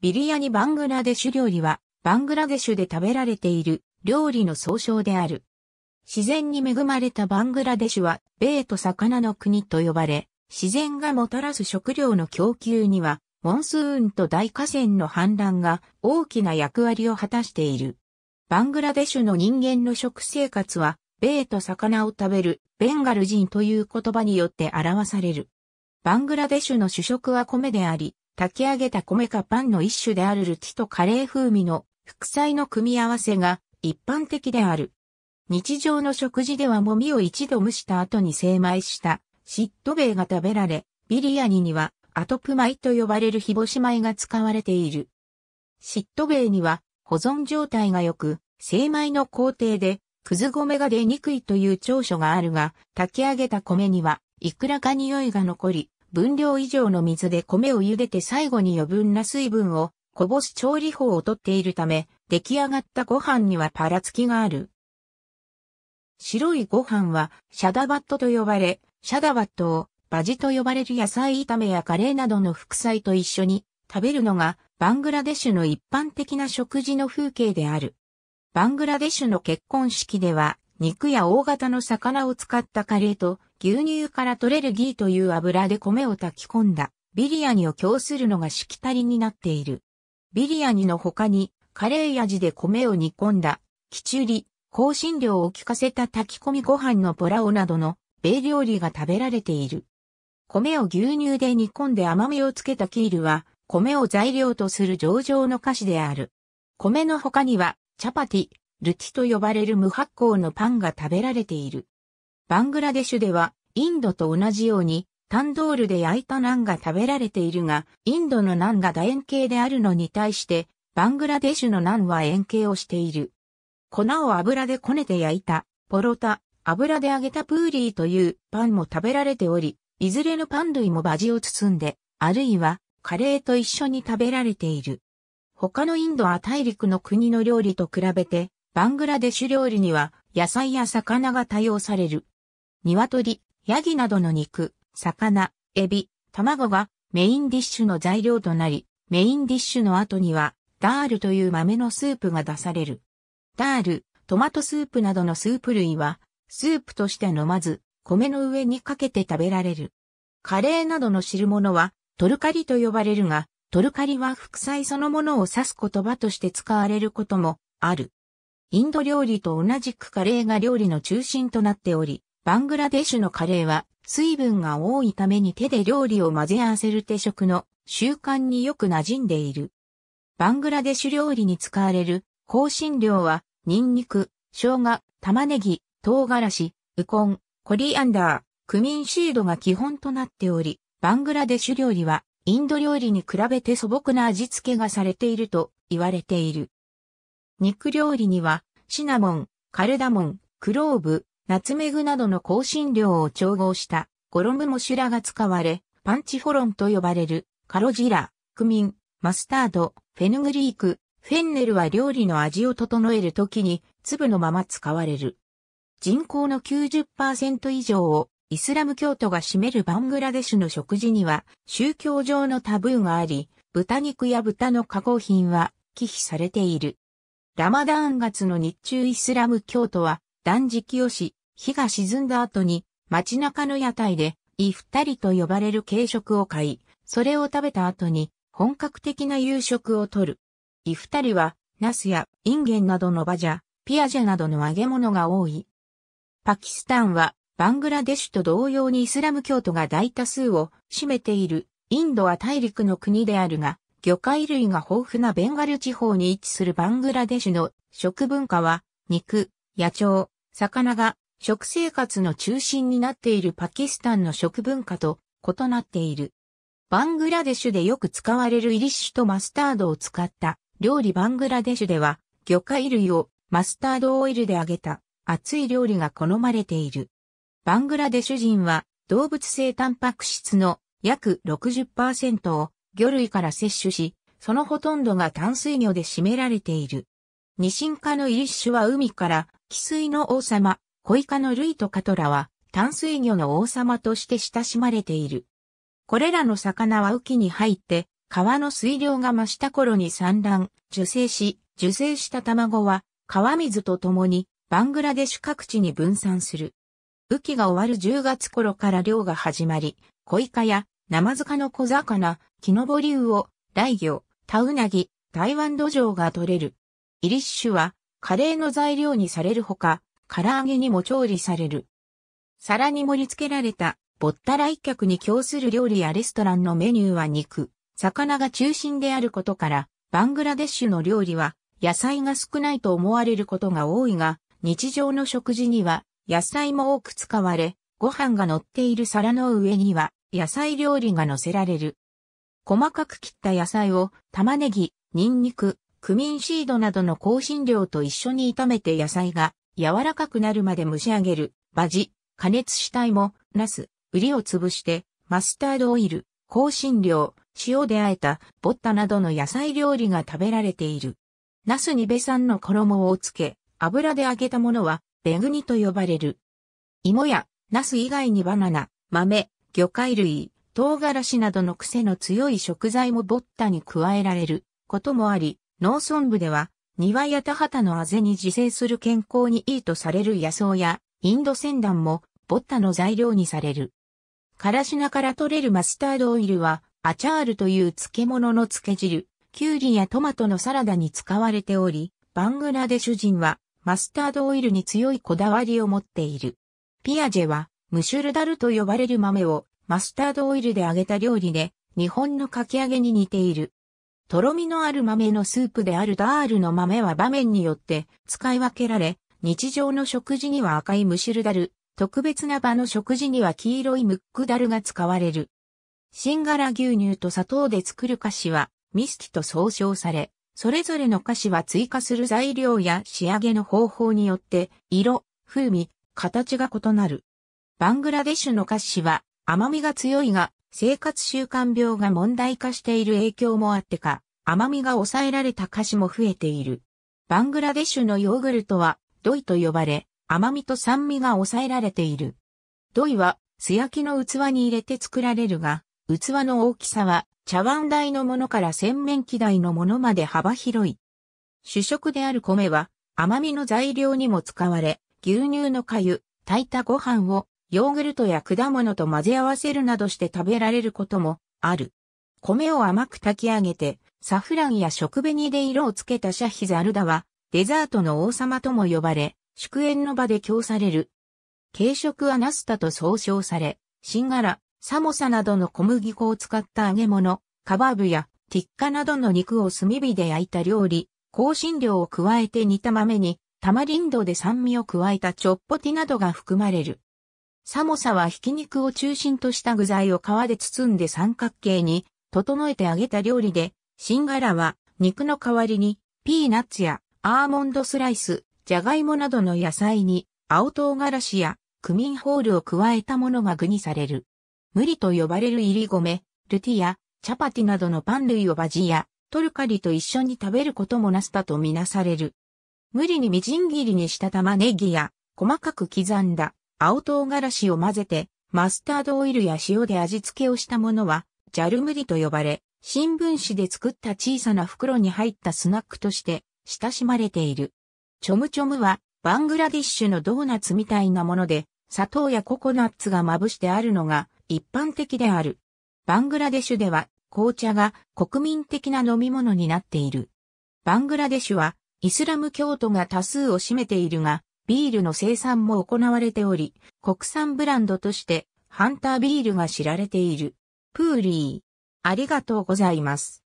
ビリヤニバングラデシュ料理は、バングラデシュで食べられている料理の総称である。自然に恵まれたバングラデシュは、米と魚の国と呼ばれ、自然がもたらす食料の供給には、モンスーンと大河川の氾濫が大きな役割を果たしている。バングラデシュの人間の食生活は、米と魚を食べるベンガル人という言葉によって表される。バングラデシュの主食は米であり、炊き上げた米かパンの一種であるルティとカレー風味の副菜の組み合わせが一般的である。日常の食事ではもみを一度蒸した後に精米したシットベイが食べられ、ビリヤニにはアトプ米と呼ばれる日干し米が使われている。シットベイには保存状態が良く、精米の工程で、くず米が出にくいという長所があるが、炊き上げた米には、いくらか匂いが残り、分量以上の水で米を茹でて最後に余分な水分をこぼす調理法をとっているため、出来上がったご飯にはパラつきがある。白いご飯はシャダバットと呼ばれ、シャダバットをバジと呼ばれる野菜炒めやカレーなどの副菜と一緒に食べるのがバングラデシュの一般的な食事の風景である。バングラデシュの結婚式では肉や大型の魚を使ったカレーと、牛乳から取れるギーという油で米を炊き込んだ、ビリヤニを供するのがしきたりになっている。ビリヤニの他に、カレー味で米を煮込んだ、キチュリ、香辛料を効かせた炊き込みご飯のポラオなどの、米料理が食べられている。米を牛乳で煮込んで甘みをつけたキールは、米を材料とする上々の菓子である。米の他には、チャパティ、ルチと呼ばれる無発酵のパンが食べられている。バングラデシュでは、インドと同じように、タンドールで焼いたナンが食べられているが、インドのナンが楕円形であるのに対して、バングラデシュのナンは円形をしている。粉を油でこねて焼いた、ポロタ、油で揚げたプーリーというパンも食べられており、いずれのパン類もバジを包んで、あるいはカレーと一緒に食べられている。他のインドは大陸の国の料理と比べて、バングラデシュ料理には野菜や魚が多用される。鶏、ヤギなどの肉、魚、エビ、卵がメインディッシュの材料となり、メインディッシュの後にはダールという豆のスープが出される。ダール、トマトスープなどのスープ類は、スープとして飲まず、米の上にかけて食べられる。カレーなどの汁物は、トルカリと呼ばれるが、トルカリは副菜そのものを指す言葉として使われることもある。インド料理と同じくカレーが料理の中心となっており、バングラデシュのカレーは水分が多いために手で料理を混ぜ合わせる定食の習慣によく馴染んでいる。バングラデシュ料理に使われる香辛料はニンニク、生姜、玉ねぎ、唐辛子、ウコン、コリアンダー、クミンシードが基本となっており、バングラデシュ料理はインド料理に比べて素朴な味付けがされていると言われている。肉料理には、シナモン、カルダモン、クローブ、ナツメグなどの香辛料を調合したゴロムモシュラが使われ、パンチフォロンと呼ばれるカロジラ、クミン、マスタード、フェヌグリーク、フェンネルは料理の味を整えるときに粒のまま使われる。人口の90%以上をイスラム教徒が占めるバングラデシュの食事には宗教上のタブーがあり、豚肉や豚の加工品は忌避されている。ラマダーン月の日中イスラム教徒は断食をし、日が沈んだ後に街中の屋台でイフタリと呼ばれる軽食を買い、それを食べた後に本格的な夕食をとる。イフタリはナスやインゲンなどのバジャ、ピアジャなどの揚げ物が多い。パキスタンはバングラデシュと同様にイスラム教徒が大多数を占めているインドは大陸の国であるが、魚介類が豊富なベンガル地方に位置するバングラデシュの食文化は、肉、野鳥、魚が食生活の中心になっているパキスタンの食文化と異なっている。バングラデシュでよく使われるイリッシュとマスタードを使った料理バングラデシュでは魚介類をマスタードオイルで揚げた熱い料理が好まれている。バングラデシュ人は動物性タンパク質の約60%を魚類から摂取し、そのほとんどが淡水魚で占められている。ニシン科のイリッシュは海から、汽水の王様、コイ科のルイとカトラは、淡水魚の王様として親しまれている。これらの魚は雨季に入って、川の水量が増した頃に産卵、受精し、受精した卵は、川水と共に、バングラデシュ各地に分散する。雨季が終わる10月頃から漁が始まり、コイカやナマズ科の小魚、木登り魚、大魚、タウナギ、台湾土壌が取れる。イリッシュは、カレーの材料にされるほか、唐揚げにも調理される。皿に盛り付けられた、ぼったらい客に供する料理やレストランのメニューは肉、魚が中心であることから、バングラデッシュの料理は、野菜が少ないと思われることが多いが、日常の食事には、野菜も多く使われ、ご飯が乗っている皿の上には、野菜料理が乗せられる。細かく切った野菜を玉ねぎ、ニンニク、クミンシードなどの香辛料と一緒に炒めて野菜が柔らかくなるまで蒸し上げる、バジ、加熱した芋、ナス、ウリを潰して、マスタードオイル、香辛料、塩で和えたボッタなどの野菜料理が食べられている。ナスにべさんの衣をつけ、油で揚げたものは、ベグニと呼ばれる。芋や、ナス以外にバナナ、豆、魚介類、唐辛子などの癖の強い食材もボッタに加えられることもあり、農村部では庭や田畑のあぜに自生する健康にいいとされる野草やインド仙ダもボッタの材料にされる。カラシナから取れるマスタードオイルはアチャールという漬物の漬け汁、キュウリやトマトのサラダに使われており、バングラデシュ人はマスタードオイルに強いこだわりを持っている。ピアジェはムシュルダルと呼ばれる豆をマスタードオイルで揚げた料理で、日本のかき揚げに似ている。とろみのある豆のスープであるダールの豆は場面によって使い分けられ、日常の食事には赤いムシュルダル、特別な場の食事には黄色いムックダルが使われる。新柄牛乳と砂糖で作る菓子はミスキと総称され、それぞれの菓子は追加する材料や仕上げの方法によって、色、風味、形が異なる。バングラデシュの菓子は甘みが強いが、生活習慣病が問題化している影響もあってか、甘みが抑えられた菓子も増えている。バングラデシュのヨーグルトは、ドイと呼ばれ、甘みと酸味が抑えられている。ドイは、素焼きの器に入れて作られるが、器の大きさは、茶碗台のものから洗面器台のものまで幅広い。主食である米は、甘みの材料にも使われ、牛乳の粥、炊いたご飯をヨーグルトや果物と混ぜ合わせるなどして食べられることもある。米を甘く炊き上げて、サフランや食紅で色をつけたシャヒザルダは、デザートの王様とも呼ばれ、祝宴の場で供される。軽食はナスタと総称され、新柄、サモサなどの小麦粉を使った揚げ物、カバーブやティッカなどの肉を炭火で焼いた料理、香辛料を加えて煮た豆に、タマリンドで酸味を加えたチョッポティなどが含まれる。寒さはひき肉を中心とした具材を皮で包んで三角形に整えて揚げた料理で、シンガラは肉の代わりにピーナッツやアーモンドスライス、ジャガイモなどの野菜に青唐辛子やクミンホールを加えたものが具にされる。無理と呼ばれる入り米、ルティやチャパティなどのパン類をバジやトルカリと一緒に食べることもなすだとみなされる。無理にみじん切りにした玉ねぎや細かく刻んだ青唐辛子を混ぜて、マスタードオイルや塩で味付けをしたものは、ジャルムリと呼ばれ、新聞紙で作った小さな袋に入ったスナックとして親しまれている。チョムチョムはバングラディッシュのドーナツみたいなもので砂糖やココナッツがまぶしてあるのが一般的である。バングラデシュでは紅茶が国民的な飲み物になっている。バングラデシュはイスラム教徒が多数を占めているが、ビールの生産も行われており、国産ブランドとしてハンタービールが知られている。プーリー。ありがとうございます。